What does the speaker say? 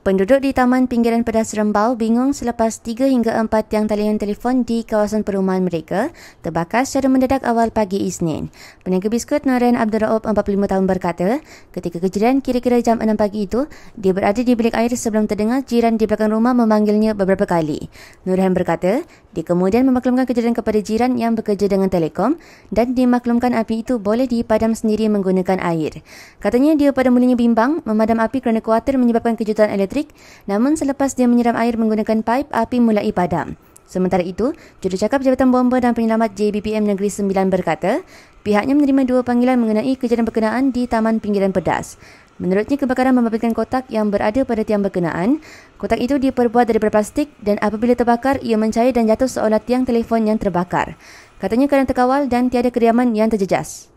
Penduduk di Taman Pinggiran Pedas Rembau bingung selepas 3 hingga 4 tiang talian telefon di kawasan perumahan mereka terbakar secara mendadak awal pagi Isnin. Peniaga biskut Noren Abdul Raub, 45 tahun berkata, ketika kejadian kira-kira jam 6 pagi itu, dia berada di bilik air sebelum terdengar jiran di belakang rumah memanggilnya beberapa kali. Noren berkata, dia kemudian memaklumkan kejadian kepada jiran yang bekerja dengan telekom dan dimaklumkan api itu boleh dipadam sendiri menggunakan air. Katanya dia pada mulanya bimbang memadam api kerana kuatir menyebabkan kejutan elektrik elektrik namun selepas dia menyiram air menggunakan paip, api mulai padam. Sementara itu, jurucakap Jabatan Bomba dan Penyelamat JBPM Negeri Sembilan berkata, pihaknya menerima dua panggilan mengenai kejadian berkenaan di Taman Pinggiran Pedas. Menurutnya, kebakaran membabitkan kotak yang berada pada tiang berkenaan. Kotak itu diperbuat daripada plastik dan apabila terbakar, ia mencair dan jatuh seolah tiang telefon yang terbakar. Katanya kerana terkawal dan tiada kediaman yang terjejas.